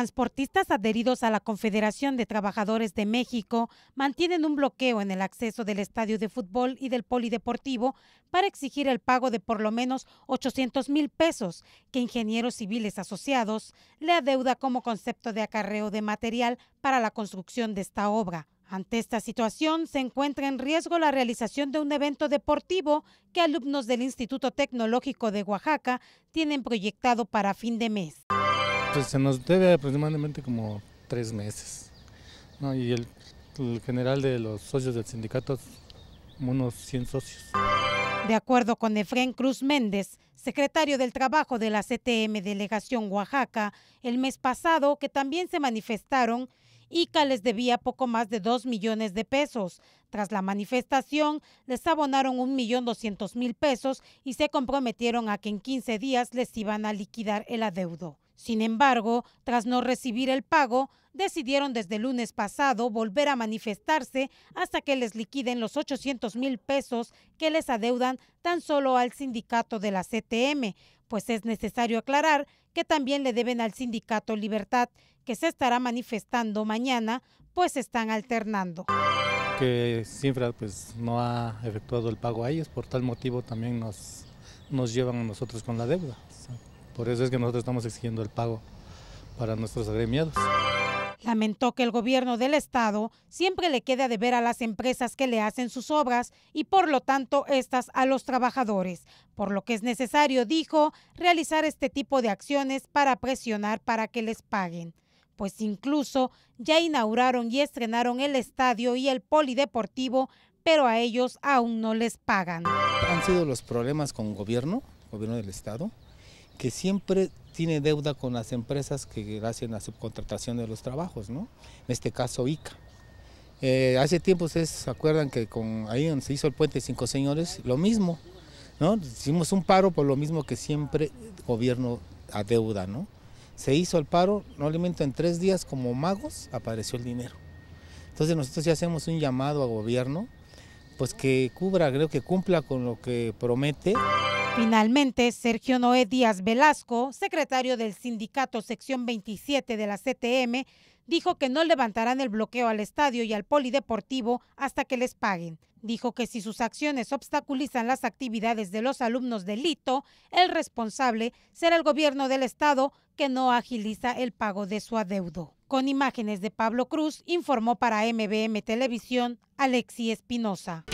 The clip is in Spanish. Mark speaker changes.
Speaker 1: Transportistas adheridos a la Confederación de Trabajadores de México mantienen un bloqueo en el acceso del estadio de fútbol y del polideportivo para exigir el pago de por lo menos 800 mil pesos que ingenieros civiles asociados le adeuda como concepto de acarreo de material para la construcción de esta obra. Ante esta situación, se encuentra en riesgo la realización de un evento deportivo que alumnos del Instituto Tecnológico de Oaxaca tienen proyectado para fin de mes.
Speaker 2: Pues, se nos debe aproximadamente como tres meses. Y el, general de los socios del sindicato, unos 100 socios.
Speaker 1: De acuerdo con Efren Cruz Méndez, secretario del Trabajo de la CTM Delegación Oaxaca, el mes pasado que también se manifestaron, ICA les debía poco más de 2 millones de pesos. Tras la manifestación, les abonaron millón mil pesos y se comprometieron a que en 15 días les iban a liquidar el adeudo. Sin embargo, tras no recibir el pago, decidieron desde lunes pasado volver a manifestarse hasta que les liquiden los 800 mil pesos que les adeudan tan solo al sindicato de la CTM, pues es necesario aclarar que también le deben al sindicato Libertad, que se estará manifestando mañana, pues están alternando.
Speaker 2: Que Sinfra pues, no ha efectuado el pago a ellos, por tal motivo también nos, nos llevan a nosotros con la deuda. Por eso es que nosotros estamos exigiendo el pago para nuestros agremiados.
Speaker 1: Lamentó que el gobierno del Estado siempre le quede a deber a las empresas que le hacen sus obras y por lo tanto estas a los trabajadores, por lo que es necesario, dijo, realizar este tipo de acciones para presionar para que les paguen, pues incluso ya inauguraron y estrenaron el estadio y el polideportivo, pero a ellos aún no les pagan.
Speaker 3: Han sido los problemas con gobierno, gobierno del Estado, que siempre tiene deuda con las empresas que hacen la subcontratación de los trabajos, ¿no? En este caso ICA. Eh, hace tiempo ustedes se acuerdan que ahí donde se hizo el puente Cinco Señores, lo mismo, ¿no? Hicimos un paro por lo mismo que siempre gobierno gobierno deuda, ¿no? Se hizo el paro, no alimento en tres días como magos apareció el dinero. Entonces nosotros ya hacemos un llamado a gobierno, pues que cubra, creo que cumpla con lo que promete.
Speaker 1: Finalmente, Sergio Noé Díaz Velasco, secretario del sindicato sección 27 de la CTM, dijo que no levantarán el bloqueo al estadio y al polideportivo hasta que les paguen. Dijo que si sus acciones obstaculizan las actividades de los alumnos del Lito, el responsable será el gobierno del estado que no agiliza el pago de su adeudo. Con imágenes de Pablo Cruz, informó para MBM Televisión Alexi Espinosa.